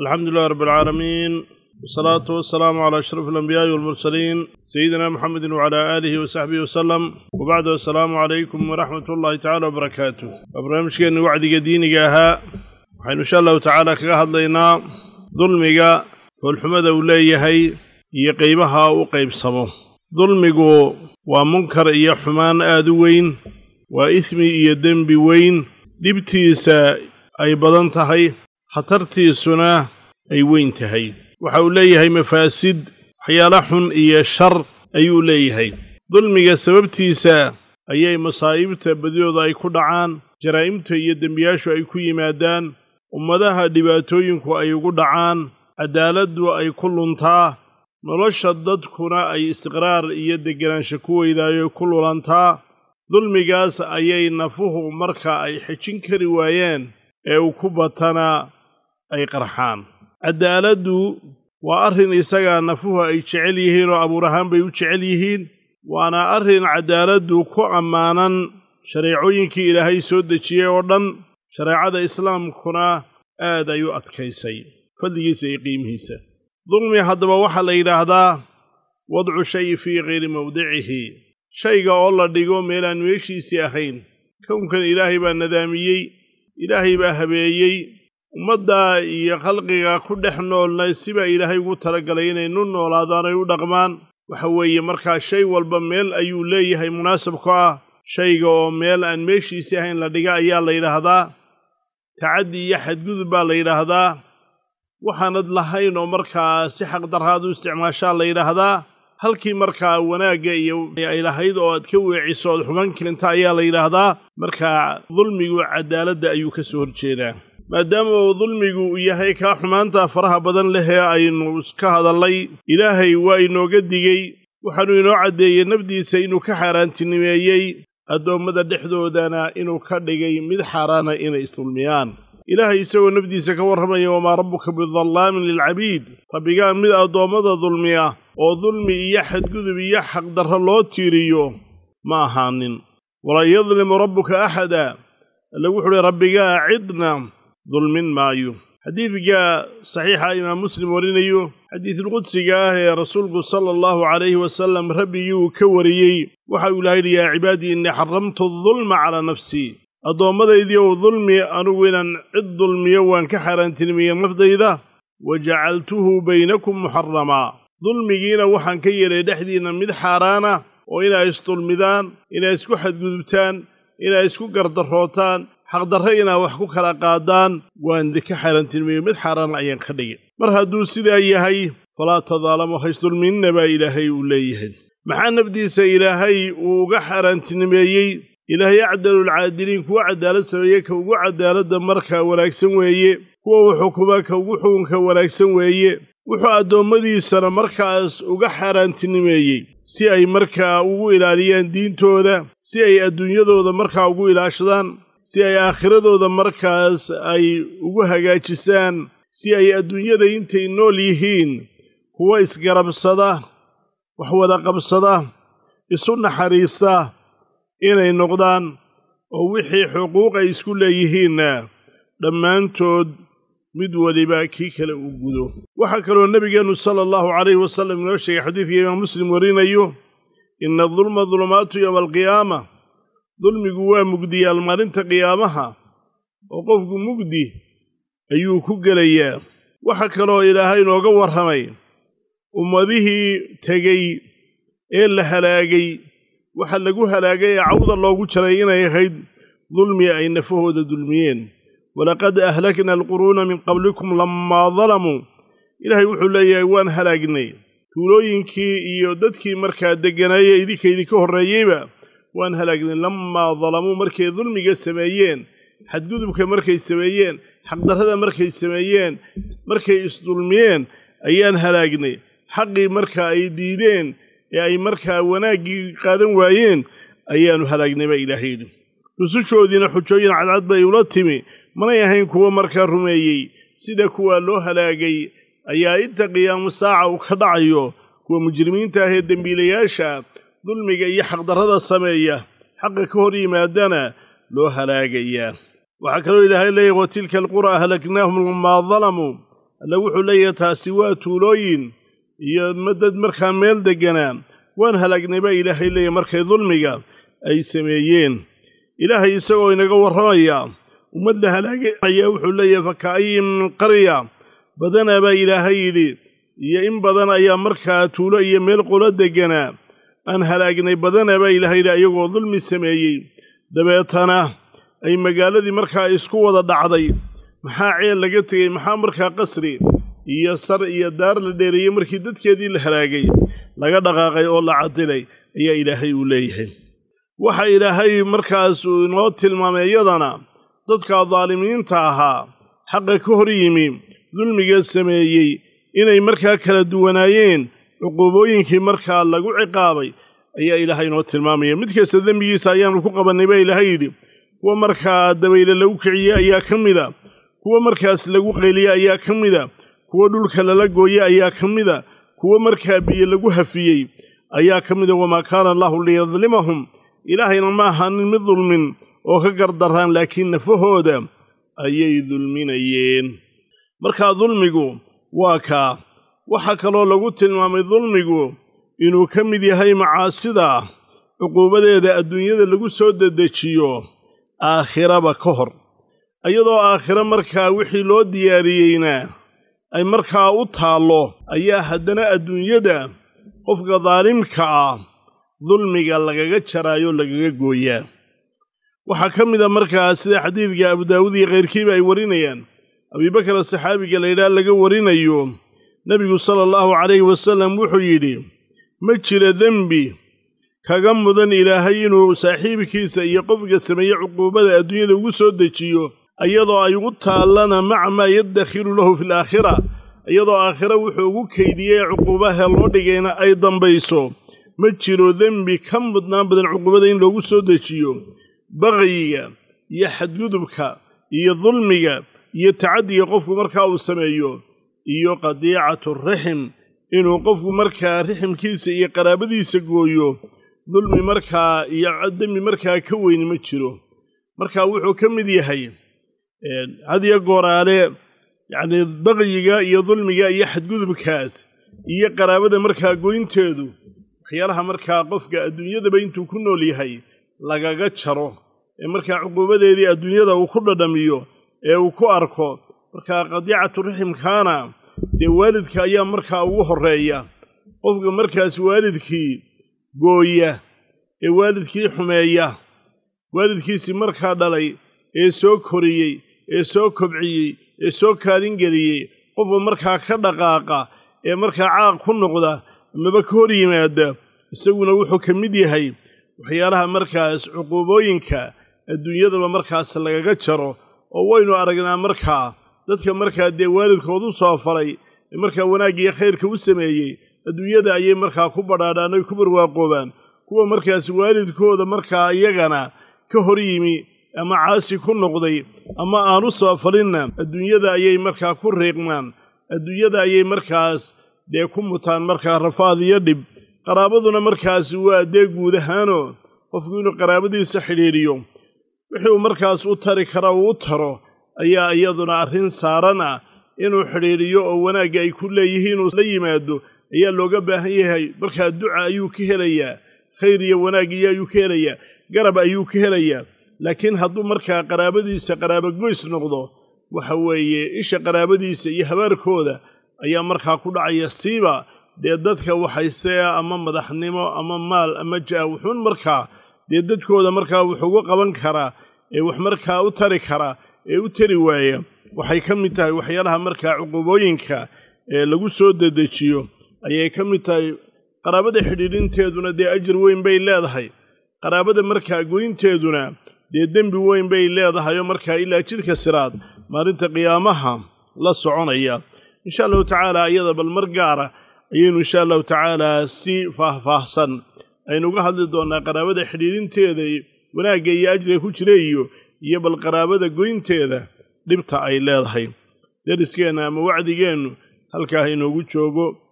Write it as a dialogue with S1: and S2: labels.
S1: alxamdu lilahi rab alcaalamiin wasalaatu wasalaamu calaa ashraf alambiyaai walmursaliin sayidina moxamedin wacalaa aalihi wa saxbihi wasalam wabacdu assalaamu calaykum waraxmat ullaahi tacala wabarakaatu waa barnaamijkeenni wacdiga diiniga ahaa waxaynu insha allahu tacaala kaga hadlaynaa dulmiga foolxumada uu leeyahay iyo qeybaha u qaybsamo dulmigu waa munkar iyo xumaan aad u weyn waa ismi iyo dembi weyn dhibtiisa ay badan tahay khatartiisuna ay weyn tahay waxa uu leeyahay mafaasid waxyaala xun iyo shar ayuu leeyahay dulmiga sababtiisa ayay masaa'ibta badidooda ay ku dhacaan jaraa'imta iyo dembiyaashu ay ku yimaadaan ummadaha dhibaatooyinku ay ugu dhacaan cadaaladdu ay ku luntaa nolosha dadkuna ay istiqraar iyo degganaansho ku weydaayo ku lulantaa dulmigaas ayay nafuhu marka ay xejin kari waayeen ee uu ku batanaa ay qarxaan cadaaladdu waa arrin isagaa nafuhu ay jecel yihiin oo abuur bay u jecel yihiin waana arrin cadaaladdu ku ammaanan shareecooyinkii ilaahay soo dejiyey oo dhan shareecada islaamkuna aad ay adkaysay fadligiisa iyo qiimihiisa dulmi haddaba waxaa la yidhaahdaa wadcu shayi fii kayri mawdicihi shayga oo la dhigo meelaan meeshiisii ahayn kownkan ilaahay baa nadaamiyey ilaahay baa habeeyey ummadda iyo khalqiga ku dhex noolna sibaa ilaahay ugu talagalay inaynu noolaadaanay u dhaqmaan waxa weeye markaa shay walba meel ayuu leeyahay munaasab ku ah shayga oo meel aan meeshiisi ahayn la dhiga ayaa la yidhaahdaa tacaddi iyo xadgudub baa la yidhaahdaa waxaanad lahayn oo markaa si xaqdarraad u isticmaashaa la yidhaahdaa halkii markaa wanaagga iyo ay lahayd oo aad ka weeciso ood xuman keenta ayaa la yidhaahdaa markaa dulmigu cadaaladda ayuu ka soo horjeedaa maadaama uu dulmigu yahay kaa xumaanta faraha badan lehee aynu iska hadallay ilaahay waa inooga digey waxaannu inoo caddeeyey nafdiisa inuu ka xaaraantinimeeyey addoommada dhexdoodana inuu ka dhigay mid xaaraana inay isdulmiyaan ilaahay isagoo nafdiisa ka warramaya wamaa rabbuka bidallaamin lilcabiid rabbigaa mid addoommada dulmiya oo dulmi iyo xadgudub iyo xaqdarro loo tiiriyo ma ahaanin walan yadlimu rabbuka axada alle wuxuuhi rabbigaa cidna dulmin maayo xadiidka saxiixa imaam muslim warinayo xadiidulqudsiga ah ee rasuulku sala allahu calayhi wasalam rabbigii uu ka wariyey waxa uu ilahay yidhi yaa cibaadii innii xaramtu dulma calaa nafsii addoommadaydiio u dulmi anugu inaan cid dulmiyo waan ka xaaraantilmiyey naftayda wa jacaltuhu baynakum muxaramaa dulmigiina waxaan ka yeelay dhexdiinna mid xaaraana oo inay isdulmidaan inay isku xadgudubtaan inay isku gardarrootaan xaqdarre inaa wax ku kala qaadaan waan idinka xarantin miyo mid xaaraana ayaan ka dhigin mar hadduu sidaa yahay falaa tadaalamu haysdulminna baa ilaahay uu leeyahay maxaa nafdiisa ilaahay uu uga xaaraantinimeeyey ilaahay acdalu lcaadiliin kuwa cadaalad sameeye ka ugu cadaaladda markaa wanaagsan weeye kuwa uu xukumaa ka ugu xukunka wanaagsan weeye wuxuu addoommadiisana markaas uga xaaraantinimeeyey si ay markaa ugu ilaaliyaan diintooda si ay adduunyadooda markaa ugu ilaashadaan si ay aakhiradooda markaas ay ugu hagaajisaan si ay adduunyada intay nool yihiin kuwa isgarabsada wax wada qabsada isu naxariista inay noqdaan oo wixii xuquuq ay isku leeyihiinna dhammaantood mid weliba kii kale uu gudo waxaa kaloo nebigeennu sala allahu calayhi wasallam inoo sheegay xadiidka imaam muslim warinayo ina dulma dulumaatu yowma alqiyaama dulmigu waa mugdiyaal maalinta qiyaamaha oo qofku mugdi ayuu ku gelayaa waxa kaloo ilaahay nooga warramay ummadihii tegey ee la halaagay waxa lagu halaagay ee cawda loogu jaray inay ahayd dulmi ay nafahooda dulmiyeen walaqad ahlakna alquruuna min qablikum lammaa dalamuu ilaahay wuxuu leeyahay waan halaagnay tuulooyinkii iyo dadkii markaa degganaayee idinka idinka horreeyeyba waan halaagnay lammaa dalamuu markay dulmiga sameeyeen xadgudubka markay sameeyeen xaqdarrada markay sameeyeen markay isdulmiyeen ayaan halaagnay xaqii marka ay diideen ee ay markaa wanaaggii qaadan waayeen ayaannu halaagnay baa ilaahay yidhi rusushoodiina xujooyin cadcad bay ula timi manay ahayn kuwo markaa rumeeyey sida kuwa loo halaagay ayaa inta qiyaamu saaca uu ka dhacayo kuwa mujrimiinta ah ee dembiilayaasha dulmiga iyo xaqdarrada sameeya xaqa ka hor yimaadana loo halaagayaa waxaa kaloo ilaahay leeyahy wa tilka alqura ahlaknaahum lamaa dalamuu alle wuxuu leeyahay taasi waa tuulooyin iyo madad markaa meel degganaa waan halaagnay baa ilaahay leeyahy markay dulmiga ay sameeyeen ilaahay isagoo inaga warramayaa ummad la halaaganaya wuxuu leeyahay faka'ayin min qarya badanaa baa ilaahay yidhi iyo in badan ayaa markaa tuulo iyo meel qolo degganaa aan halaagnay badanaba ilaahayidhi ayagoo dulmi sameeyey dabeetana ay magaaladii markaa isku wada dhacday maxaa ceel laga tegey maxaa markaa qasri iyo sar iyo daar la dheereeyey markii dadkeedii la halaagay laga dhaqaaqay oo la cadilay ayaa ilaahay uu leeyahay waxa ilaahay markaas uu inoo tilmaamay iyadana dadka daalimiinta ahaa xaqa ka hor yimi dulmiga sameeyey inay markaa kala duwanaayeen cuquubooyinkii markaa lagu ciqaabay ayaa ilaahay inoo tilmaamaya mid kasta dembigiisa ayaanu ku qabannay baa ilaahay yidhi kuwa markaa dabayle lagu kiciye ayaa ka mid a kuwa markaas lagu qeliye ayaa ka mida kuwa dhulka lala gooye ayaa ka mida kuwa markaa biyo lagu hafiyey ayaa ka mid a wamaa kaana allaahu liyadlimahum ilaahayna ma ahaanin mid dulmin oo ka gardaraan laakiin nafahooda ayay dulminayeen markaa dulmigu waa kaa waxaa kaloo lagu tilmaamay dulmigu inuu ka mid yahay macaasida cuquubadeeda adduunyada lagu soo dedejiyo aakhiraba ka hor iyadoo aakhira markaa wixii loo diyaariyeyna ay markaa u taallo ayaa haddana adduunyada qofka daalimka ah dulmiga lagaga jaraayo lagaga gooyaa waxaa ka mid a markaa sida xadiidka abu daawud iyo khayrkiiba ay warinayaan abiibakar saxaabiga la laga warinayo nebigu sala allahu calayhi wasallam wuxuu yidhi ma jira dembi kaga mudan ilaahay inuu saaxiibkiisa iyo qofka sameeye cuquubada adduunyada ugu soo dejiyo iyadoo ay ugu taallana maca maa yaddakhilu lahu fi filaakhira iyadoo aakhira wuxuu ugu keydiyey ee cuquubaha loo dhigayna ay dambayso ma jiro dembi ka mudnaan badan cuquubada in loogu soo dejiyo baqyiga iyo xadgudubka iyo dulmiga iyo tacaddiga qofku markaa uu sameeyo iyo qadiicatu raxim inuu qofku markaa raximkiisa iyo qaraabadiisa gooyo dulmi markaa iyo demi markaa ka weyni ma jiro markaa wuxuu ka mid yahay had hadiyo gooraale yacnii baqyiga iyo dulmiga iyo xadgudubkaas iyo qaraabada markaa goynteedu waxyaalaha markaa qofka adduunyadaba intuu ku nool yahay lagaga jaro ee markaa cuquubadeedii adduunyada uu ku dhadhamiyo ee uu ku arko markaa qadiicatu raximkaana dee waalidka ayaa markaa ugu horreeya qofka markaas waalidkii gooya ee waalidkii xumeeya waalidkiisii markaa dhalay ee soo koriyey ee soo kobciyey ee soo kaalin geliyey qofka markaa ka dhaqaaqa ee markaa caaq ku noqda amaba ka hor yimaada isaguna wuxuu ka mid yahay waxyaalaha markaas cuquubooyinka adduunyadaba markaas lagaga jaro oo waynu aragnaa markaa dadka markaa dee waalidkood u soo faray markaa wanaaggiiyo khayrka u sameeyey adduunyada ayay markaa ku badhaadhaan oy ku barwaaqoobaan kuwa markaas waalidkooda markaa iyagana ka hor yimi ama caasi ku noqday ama aan u soo falinna adduunyada ayay markaa ku riiqmaan adduunyada ayay markaas dee ku mutaan markaa rafaad iyo dhib qaraabaduna markaas waa dee guud ahaanoo qofku inuu qaraabadiisa xidhiidhiyo wuxuu markaas u tari karaa uu u taro ayaa iyaduna arrin saaran ah inuu xidhiidhiyo oo wanaagga ay ku leeyihiin uu la yimaado ayaa looga baahan yahay markaa duca ayuu ka helayaa khayr iyo wanaag iyo ayuu ka helayaa garab ayuu ka helayaa laakiin hadduu markaa qaraabadiisa qaraabo goys noqdo waxa weeye isha qaraabadiisa iyo habaarkooda ayaa markaa ku dhacaya siiba dee dadka waxayseea ama madaxnimo ama maal ama jaah wuxuun markaa dee dadkooda markaa ugu qaban karaa ee wax markaa u tari karaa ee u tari waaya waxay ka mid tahay waxyaalaha markaa cuqubooyinka ee lagu soo dedejiyo ayay ka mid tahay qaraabada xidhiidhinteeduna dee ajir weyn bay leedahay qaraabada markaa goynteeduna dee dembi weyn bay leedahay oo markaa ilaa jidka siraad maalinta qiyaamaha la soconaya insha allahu tacaala iyada bal mar gaara ayaynu insha allahu tacaalaa si faahfaahsan aynu uga hadli doonnaa qaraabada xidhiidhinteeda wanaagga iyo ajriga ku jira iyo iyo bal qaraabada goynteeda dhibta ay leedahay deriskeenna ama wacdigeennu halkaa ah inoogu joogo